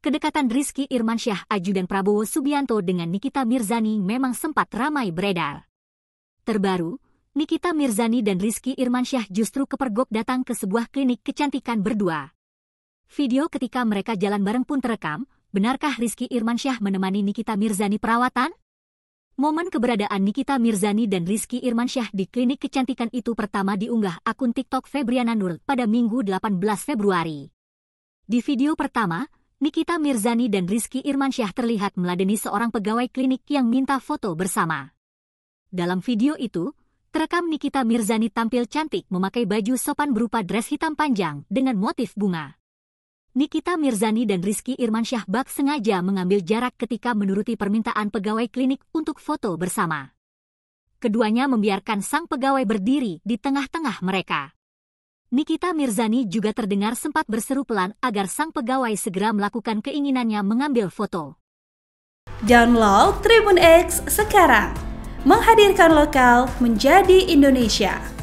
Kedekatan Rizky Irmansyah Ajudan Prabowo Subianto dengan Nikita Mirzani memang sempat ramai beredar. Terbaru, Nikita Mirzani dan Rizky Irmansyah justru kepergok datang ke sebuah klinik kecantikan berdua. Video ketika mereka jalan bareng pun terekam, benarkah Rizky Irmansyah menemani Nikita Mirzani perawatan? Momen keberadaan Nikita Mirzani dan Rizky Irmansyah di klinik kecantikan itu pertama diunggah akun TikTok Febriana Nur pada Minggu 18 Februari. Di video pertama, Nikita Mirzani dan Rizky Irmansyah terlihat meladeni seorang pegawai klinik yang minta foto bersama. Dalam video itu, terekam Nikita Mirzani tampil cantik memakai baju sopan berupa dress hitam panjang dengan motif bunga. Nikita Mirzani dan Rizky Irmansyah bak sengaja mengambil jarak ketika menuruti permintaan pegawai klinik untuk foto bersama. Keduanya membiarkan sang pegawai berdiri di tengah-tengah mereka. Nikita Mirzani juga terdengar sempat berseru pelan agar sang pegawai segera melakukan keinginannya mengambil foto. Download Tribun X sekarang, menghadirkan lokal menjadi Indonesia.